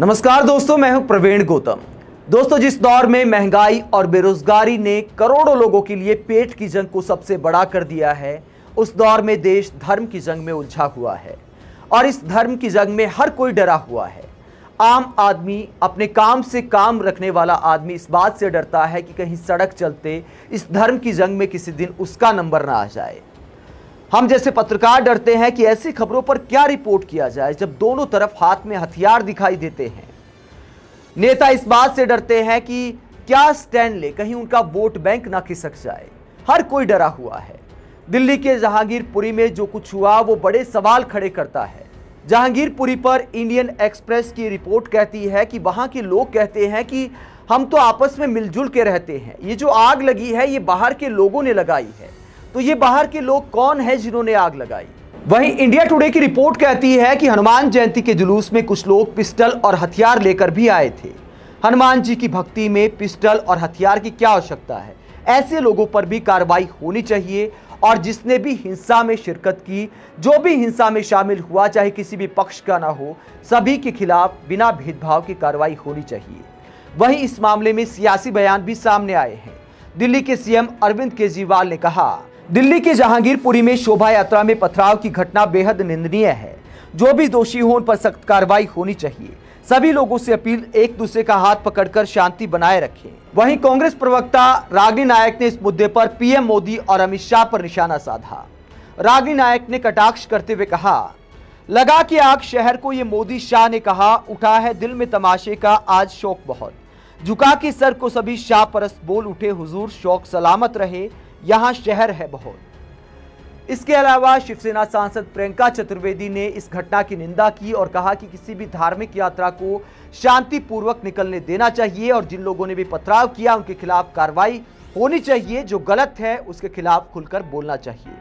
नमस्कार दोस्तों मैं हूं प्रवीण गौतम दोस्तों जिस दौर में महंगाई और बेरोजगारी ने करोड़ों लोगों के लिए पेट की जंग को सबसे बड़ा कर दिया है उस दौर में देश धर्म की जंग में उलझा हुआ है और इस धर्म की जंग में हर कोई डरा हुआ है आम आदमी अपने काम से काम रखने वाला आदमी इस बात से डरता है कि कहीं सड़क चलते इस धर्म की जंग में किसी दिन उसका नंबर ना आ जाए हम जैसे पत्रकार डरते हैं कि ऐसी खबरों पर क्या रिपोर्ट किया जाए जब दोनों तरफ हाथ में हथियार दिखाई देते हैं नेता इस बात से डरते हैं कि क्या स्टैंड ले कहीं उनका वोट बैंक ना खिसक जाए हर कोई डरा हुआ है दिल्ली के जहांगीरपुरी में जो कुछ हुआ वो बड़े सवाल खड़े करता है जहांगीरपुरी पर इंडियन एक्सप्रेस की रिपोर्ट कहती है कि वहां के लोग कहते हैं कि हम तो आपस में मिलजुल के रहते हैं ये जो आग लगी है ये बाहर के लोगों ने लगाई है तो ये बाहर के लोग कौन है जिन्होंने आग लगाई वहीं इंडिया टुडे की रिपोर्ट कहती है कि हनुमान जयंती के जुलूस में कुछ लोग पिस्टल और हथियार लेकर भी आए थे हनुमान जी की भक्ति में पिस्टल और हथियार की क्या आवश्यकता है ऐसे लोगों पर भी कार्रवाई होनी चाहिए और जिसने भी हिंसा में शिरकत की जो भी हिंसा में शामिल हुआ चाहे किसी भी पक्ष का ना हो सभी के खिलाफ बिना भेदभाव की कार्रवाई होनी चाहिए वहीं इस मामले में सियासी बयान भी सामने आए हैं दिल्ली के सीएम अरविंद केजरीवाल ने कहा दिल्ली के जहांगीरपुरी में शोभा यात्रा में पथराव की घटना बेहद निंदनीय है जो भी दोषी हो उन पर सख्त कार्रवाई होनी चाहिए सभी लोगों से अपील एक दूसरे का हाथ पकड़कर शांति बनाए रखें वहीं कांग्रेस प्रवक्ता रागनी नायक ने इस मुद्दे पर पीएम मोदी और अमित शाह पर निशाना साधा रागनी नायक ने कटाक्ष करते हुए कहा लगा कि आग शहर को ये मोदी शाह ने कहा उठा है दिल में तमाशे का आज शोक बहुत झुका के सर को सभी शाह परस्त बोल उठे हुजूर शोक सलामत रहे यहां शहर है बहुत इसके अलावा शिवसेना सांसद प्रियंका चतुर्वेदी ने इस घटना की निंदा की और कहा कि किसी भी धार्मिक यात्रा को शांतिपूर्वक निकलने देना चाहिए और जिन लोगों ने भी पथराव किया उनके खिलाफ कार्रवाई होनी चाहिए जो गलत है उसके खिलाफ खुलकर बोलना चाहिए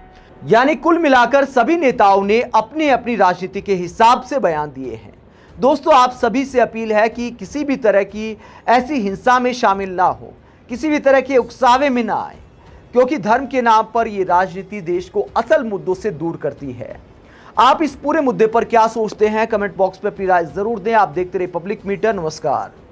यानी कुल मिलाकर सभी नेताओं ने अपने अपनी राजनीति के हिसाब से बयान दिए हैं दोस्तों आप सभी से अपील है कि किसी भी तरह की ऐसी हिंसा में शामिल ना हो किसी भी तरह के उकसावे में ना आए क्योंकि धर्म के नाम पर यह राजनीति देश को असल मुद्दों से दूर करती है आप इस पूरे मुद्दे पर क्या सोचते हैं कमेंट बॉक्स पर अपनी राय जरूर दें आप देखते रहे पब्लिक मीटर नमस्कार